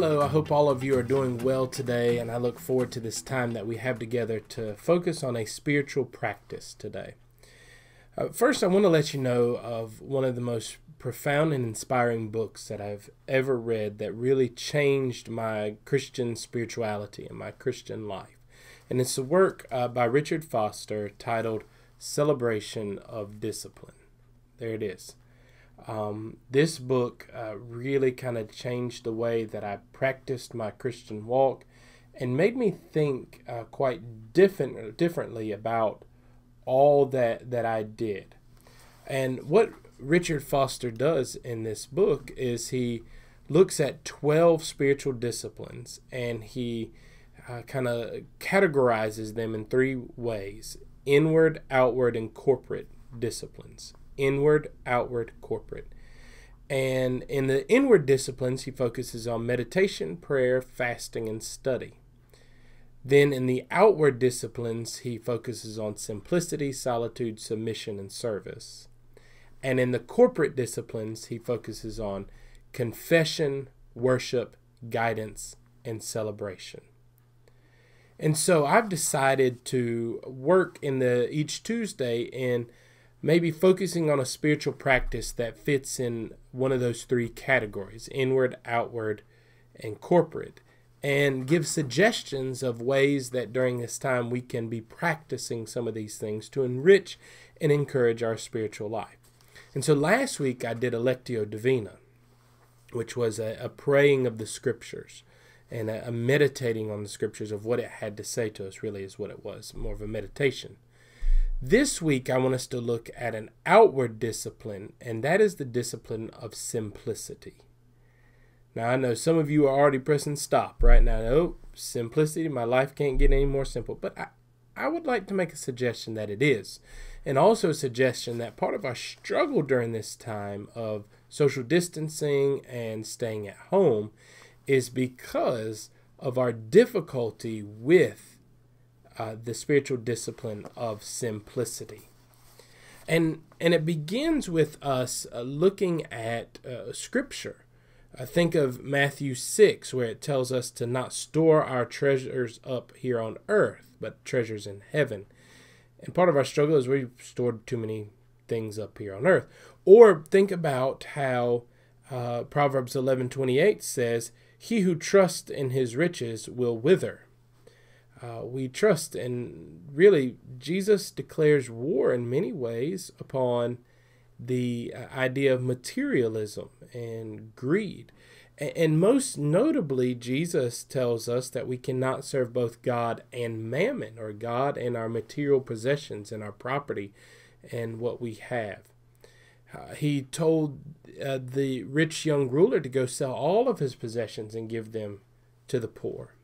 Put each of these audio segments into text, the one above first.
Hello, I hope all of you are doing well today, and I look forward to this time that we have together to focus on a spiritual practice today. Uh, first, I want to let you know of one of the most profound and inspiring books that I've ever read that really changed my Christian spirituality and my Christian life. And it's a work uh, by Richard Foster titled Celebration of Discipline. There it is. Um, this book uh, really kind of changed the way that I practiced my Christian walk and made me think uh, quite different, differently about all that, that I did. And what Richard Foster does in this book is he looks at 12 spiritual disciplines and he uh, kind of categorizes them in three ways inward, outward, and corporate disciplines inward, outward, corporate. And in the inward disciplines, he focuses on meditation, prayer, fasting, and study. Then in the outward disciplines, he focuses on simplicity, solitude, submission, and service. And in the corporate disciplines, he focuses on confession, worship, guidance, and celebration. And so I've decided to work in the each Tuesday in maybe focusing on a spiritual practice that fits in one of those three categories inward, outward, and corporate, and give suggestions of ways that during this time we can be practicing some of these things to enrich and encourage our spiritual life. And so last week I did lectio Divina, which was a, a praying of the scriptures and a meditating on the scriptures of what it had to say to us, really, is what it was more of a meditation. This week, I want us to look at an outward discipline, and that is the discipline of simplicity. Now, I know some of you are already pressing stop right now. Oh, simplicity, my life can't get any more simple. But I, I would like to make a suggestion that it is, and also a suggestion that part of our struggle during this time of social distancing and staying at home is because of our difficulty with uh, the spiritual discipline of simplicity. And, and it begins with us uh, looking at uh, Scripture. I uh, think of Matthew 6, where it tells us to not store our treasures up here on earth, but treasures in heaven. And part of our struggle is we've stored too many things up here on earth. Or think about how uh, Proverbs 11 28 says, He who trusts in his riches will wither uh, we trust. And really, Jesus declares war in many ways upon the uh, idea of materialism and greed. And most notably, Jesus tells us that we cannot serve both God and mammon, or God and our material possessions and our property and what we have. Uh, he told uh, the rich young ruler to go sell all of his possessions and give them to the poor.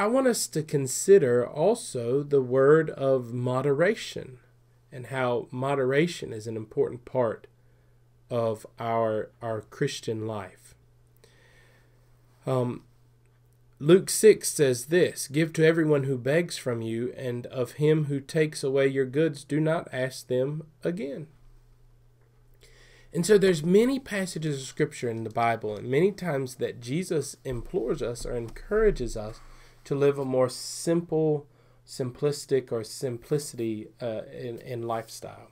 I want us to consider also the word of moderation and how moderation is an important part of our, our Christian life. Um, Luke 6 says this Give to everyone who begs from you, and of him who takes away your goods, do not ask them again. And so there's many passages of scripture in the Bible and many times that Jesus implores us or encourages us to live a more simple, simplistic, or simplicity uh, in, in lifestyle.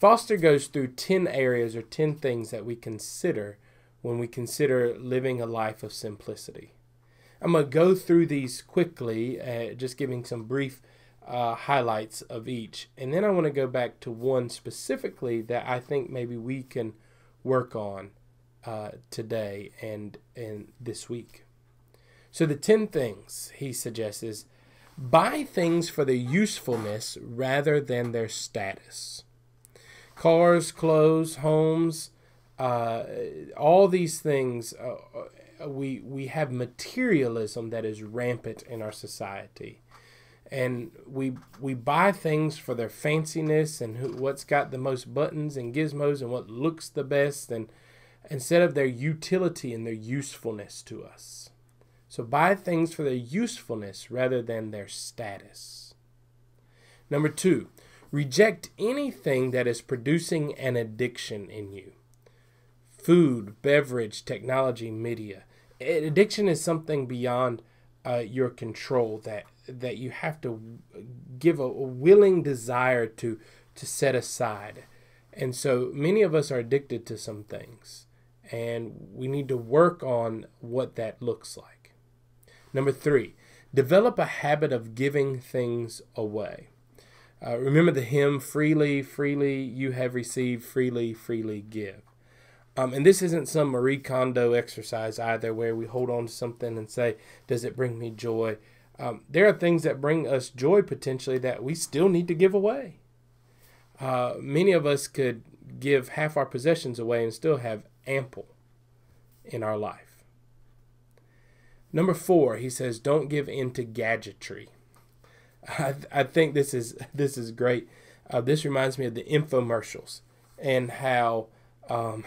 Foster goes through 10 areas or 10 things that we consider when we consider living a life of simplicity. I'm going to go through these quickly, uh, just giving some brief uh, highlights of each. And then I want to go back to one specifically that I think maybe we can work on uh, today and, and this week. So the 10 things he suggests is buy things for their usefulness rather than their status. Cars, clothes, homes, uh, all these things, uh, uh, we, we have materialism that is rampant in our society. And we, we buy things for their fanciness and who, what's got the most buttons and gizmos and what looks the best, and instead of their utility and their usefulness to us. So buy things for their usefulness rather than their status. Number two, reject anything that is producing an addiction in you food, beverage, technology, media. Addiction is something beyond uh, your control that that you have to give a, a willing desire to to set aside. And so many of us are addicted to some things, and we need to work on what that looks like. Number three, develop a habit of giving things away. Uh, remember the hymn, freely, freely you have received, freely, freely give. Um, and this isn't some Marie Kondo exercise either, where we hold on to something and say, Does it bring me joy? Um, there are things that bring us joy potentially that we still need to give away. Uh, many of us could give half our possessions away and still have ample in our life. Number four, he says, don't give in to gadgetry. I, I think this is this is great. Uh, this reminds me of the infomercials and how um,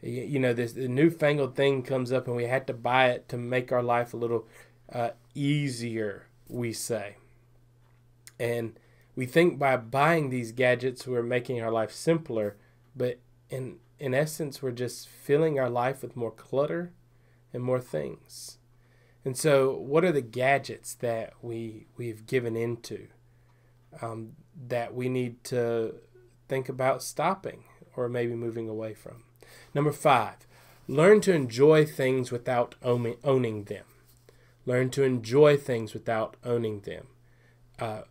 you, you, know this the newfangled thing comes up and we had to buy it to make our life a little uh, easier. We say, and we think by buying these gadgets we're making our life simpler, but in in essence we're just filling our life with more clutter and more things. And so, what are the gadgets that we we've given into um, that we need to think about stopping or maybe moving away from? Number five, learn to enjoy things without owning them. Learn to enjoy things without owning them. Uh,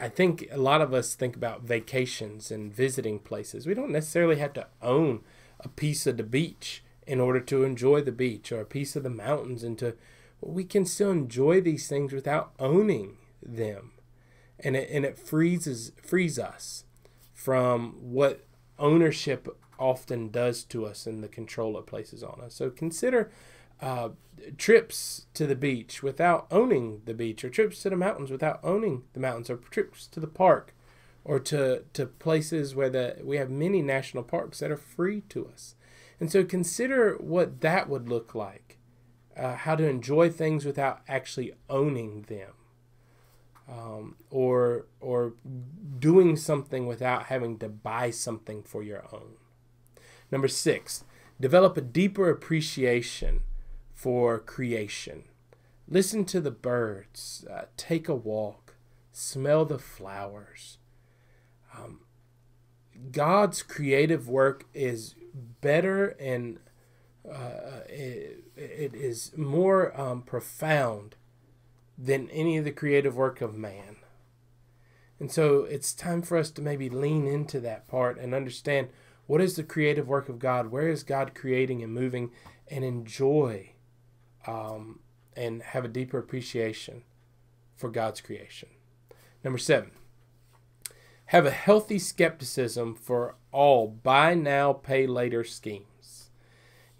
I think a lot of us think about vacations and visiting places. We don't necessarily have to own a piece of the beach in order to enjoy the beach or a piece of the mountains and to we can still enjoy these things without owning them. And it, and it freezes, frees us from what ownership often does to us and the control it places on us. So consider uh, trips to the beach without owning the beach, or trips to the mountains without owning the mountains, or trips to the park, or to, to places where the, we have many national parks that are free to us. And so consider what that would look like uh, how to enjoy things without actually owning them, um, or or doing something without having to buy something for your own. Number six, develop a deeper appreciation for creation. Listen to the birds, uh, take a walk, smell the flowers. Um, God's creative work is better and uh, it, it is more um, profound than any of the creative work of man. And so it's time for us to maybe lean into that part and understand what is the creative work of God? Where is God creating and moving and enjoy um, and have a deeper appreciation for God's creation? Number seven, have a healthy skepticism for all buy now, pay later schemes.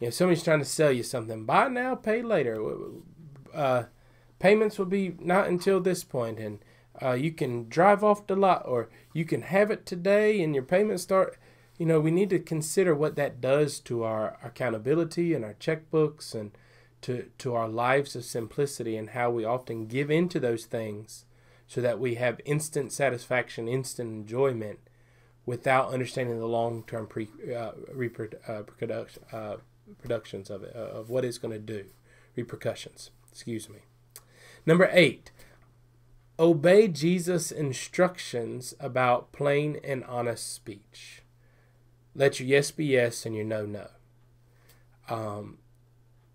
You know, somebody's trying to sell you something. Buy now, pay later. Uh, payments will be not until this point, and uh, you can drive off the lot, or you can have it today, and your payments start. You know, we need to consider what that does to our accountability and our checkbooks, and to to our lives of simplicity, and how we often give in to those things, so that we have instant satisfaction, instant enjoyment, without understanding the long term pre uh, uh, reproduction. Uh, productions of it, uh, of what it's going to do, repercussions. Excuse me. Number eight, obey Jesus' instructions about plain and honest speech. Let your yes be yes and your no no. Um,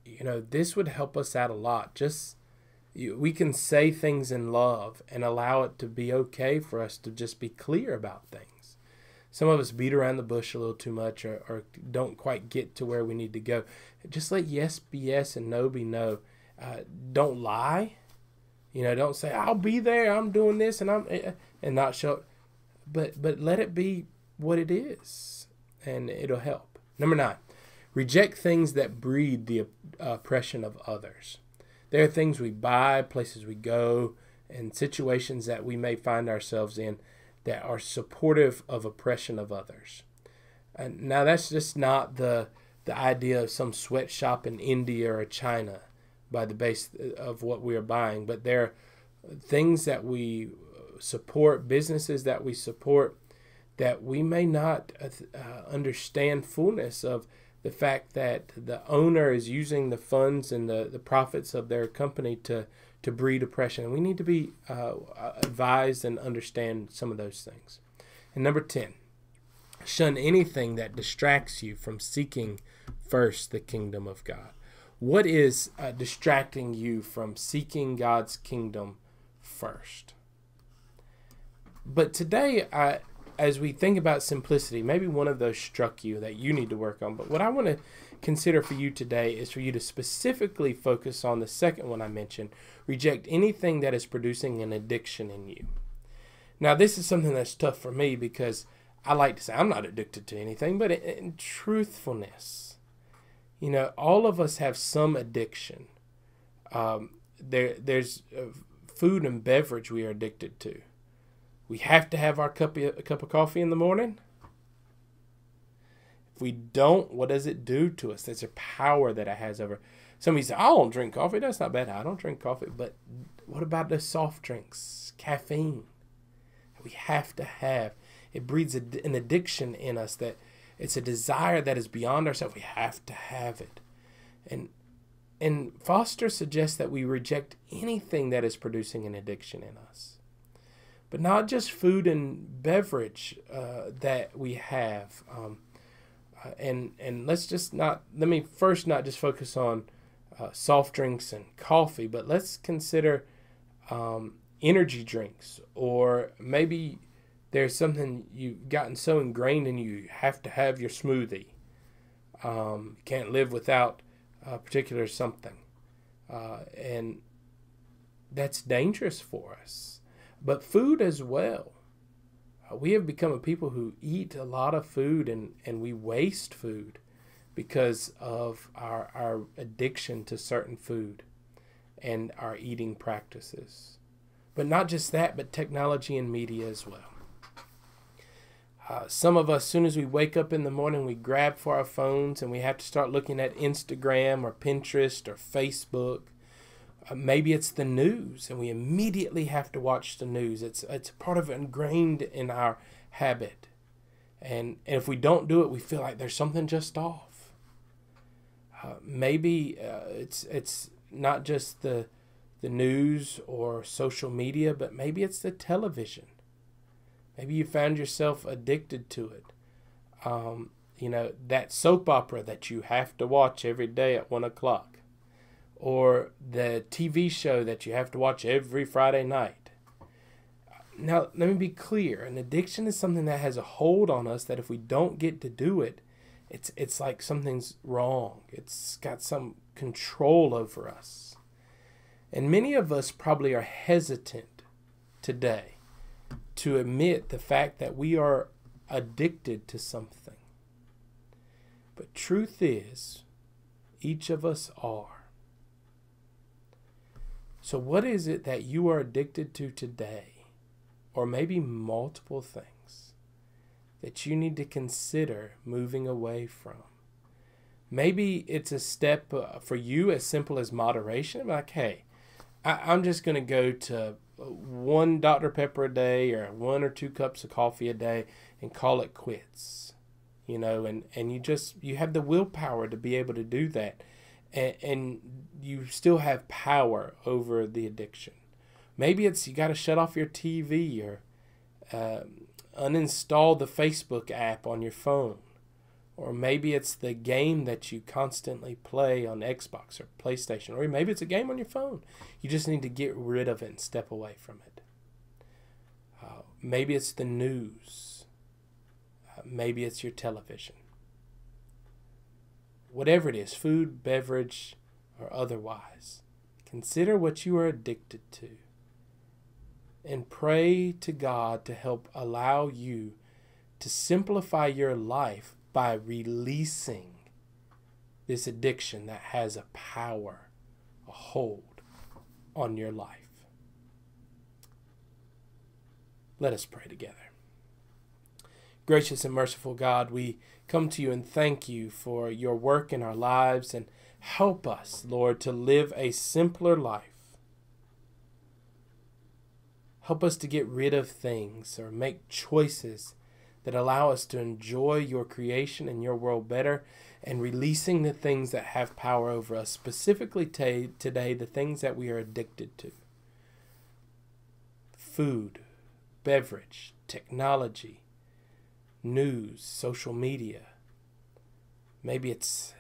you know this would help us out a lot. Just we can say things in love and allow it to be okay for us to just be clear about things some of us beat around the bush a little too much or, or don't quite get to where we need to go. Just let yes be yes and no be no. Uh, don't lie. You know, don't say I'll be there. I'm doing this and I'm eh, eh, and not show. But but let it be what it is, and it'll help. Number nine, reject things that breed the oppression of others. There are things we buy, places we go, and situations that we may find ourselves in that are supportive of oppression of others. And now that's just not the the idea of some sweatshop in India or China by the base of what we are buying, but they're things that we support, businesses that we support, that we may not uh, uh understand fullness of the fact that the owner is using the funds and the, the profits of their company to to breed oppression. We need to be uh, advised and understand some of those things. And number 10, shun anything that distracts you from seeking first the kingdom of God. What is uh, distracting you from seeking God's kingdom first? But today, I, as we think about simplicity, maybe one of those struck you that you need to work on. But what I want to consider for you today is for you to specifically focus on the second one I mentioned reject anything that is producing an addiction in you. Now, this is something that's tough for me because I like to say I'm not addicted to anything, but in truthfulness, you know, all of us have some addiction. Um, there, there's uh, food and beverage we are addicted to. We have to have our cup of, a cup of coffee in the morning we don't, what does it do to us? That's a power that it has over. Somebody said, I don't drink coffee. That's not bad. I don't drink coffee. But what about the soft drinks, caffeine? We have to have. It breeds an addiction in us that it's a desire that is beyond ourselves. We have to have it. And and Foster suggests that we reject anything that is producing an addiction in us, but not just food and beverage uh, that we have. Um, uh, and and let's just not let me first not just focus on uh, soft drinks and coffee, but let's consider um, energy drinks or maybe there's something you've gotten so ingrained in you, you have to have your smoothie. Um, can't live without a particular something, uh, and that's dangerous for us. But food as well we have become a people who eat a lot of food and, and we waste food because of our, our addiction to certain food and our eating practices. But not just that, but technology and media as well. Uh, some of us, soon as we wake up in the morning, we grab for our phones and we have to start looking at Instagram or Pinterest or Facebook uh, maybe it's the news, and we immediately have to watch the news. It's it's part of ingrained in our habit, and, and if we don't do it, we feel like there's something just off. Uh, maybe uh, it's it's not just the the news or social media, but maybe it's the television. Maybe you found yourself addicted to it. Um, you know, that soap opera that you have to watch every day at one o'clock or the TV show that you have to watch every Friday night. Now, let me be clear an addiction is something that has a hold on us that if we don't get to do it, it's, it's like something's wrong. It's got some control over us. And many of us probably are hesitant today to admit the fact that we are addicted to something. But truth is, each of us are. So, what is it that you are addicted to today, or maybe multiple things, that you need to consider moving away from? Maybe it's a step uh, for you as simple as moderation. Like, hey, I, am just going to go to uh, one Dr. Pepper a day or one or two cups of coffee a day and call it quits. You know, and, and you just, you have the willpower to be able to do that and, and you still have power over the addiction. Maybe it's you got to shut off your TV or uh, uninstall the Facebook app on your phone. Or maybe it's the game that you constantly play on Xbox or PlayStation. Or maybe it's a game on your phone. You just need to get rid of it and step away from it. Uh, maybe it's the news. Uh, maybe it's your television whatever it is food, beverage, or otherwise. Consider what you are addicted to and pray to God to help allow you to simplify your life by releasing this addiction that has a power, a hold on your life. Let us pray together. Gracious and merciful God, we come to you and thank you for your work in our lives and help us, Lord, to live a simpler life. Help us to get rid of things or make choices that allow us to enjoy your creation and your world better and releasing the things that have power over us, specifically today, the things that we are addicted to food, beverage, technology news, social media. Maybe it's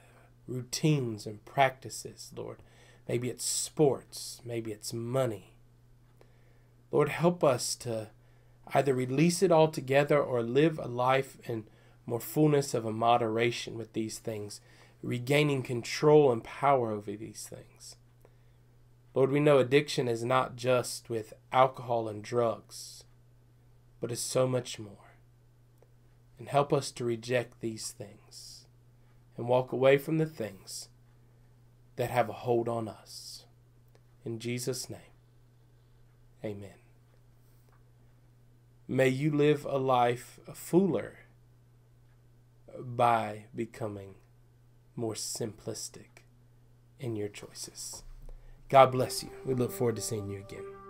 routines and practices, Lord. Maybe it's sports. Maybe it's money. Lord, help us to either release it altogether or live a life in more fullness of a moderation with these things, regaining control and power over these things. Lord, we know addiction is not just with alcohol and drugs, but is so much more and help us to reject these things and walk away from the things that have a hold on us. In Jesus' name, amen. May you live a life a by becoming more simplistic in your choices. God bless you. We look forward to seeing you again.